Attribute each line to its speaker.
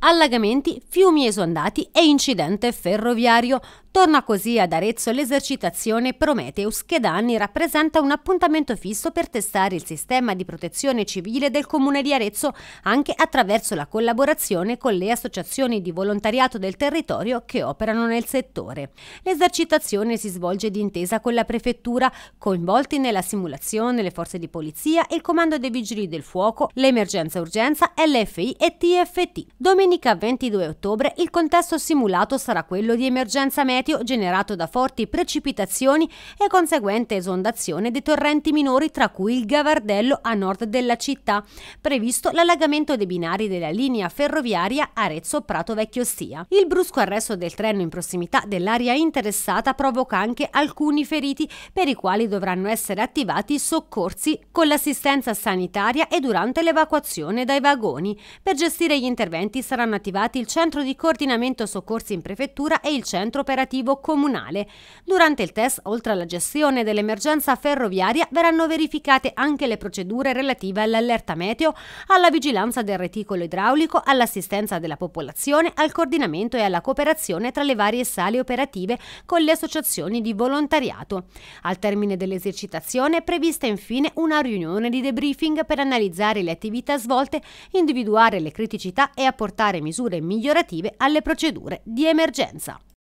Speaker 1: allagamenti, fiumi esondati e incidente ferroviario. Torna così ad Arezzo l'esercitazione Prometheus che da anni rappresenta un appuntamento fisso per testare il sistema di protezione civile del Comune di Arezzo anche attraverso la collaborazione con le associazioni di volontariato del territorio che operano nel settore. L'esercitazione si svolge d'intesa con la Prefettura, coinvolti nella simulazione le forze di polizia, il Comando dei Vigili del Fuoco, l'Emergenza Urgenza, LFI e TFT. Domenica Domenica 22 ottobre il contesto simulato sarà quello di emergenza meteo generato da forti precipitazioni e conseguente esondazione dei torrenti minori tra cui il Gavardello a nord della città, previsto l'allagamento dei binari della linea ferroviaria Arezzo-Prato Vecchio-Stia. Il brusco arresto del treno in prossimità dell'area interessata provoca anche alcuni feriti per i quali dovranno essere attivati soccorsi con l'assistenza sanitaria e durante l'evacuazione dai vagoni. Per gestire gli interventi sarà saranno attivati il centro di coordinamento soccorsi in prefettura e il centro operativo comunale. Durante il test, oltre alla gestione dell'emergenza ferroviaria, verranno verificate anche le procedure relative all'allerta meteo, alla vigilanza del reticolo idraulico, all'assistenza della popolazione, al coordinamento e alla cooperazione tra le varie sale operative con le associazioni di volontariato. Al termine dell'esercitazione è prevista infine una riunione di debriefing per analizzare le attività svolte, individuare le criticità e apportare adottare misure migliorative alle procedure di emergenza.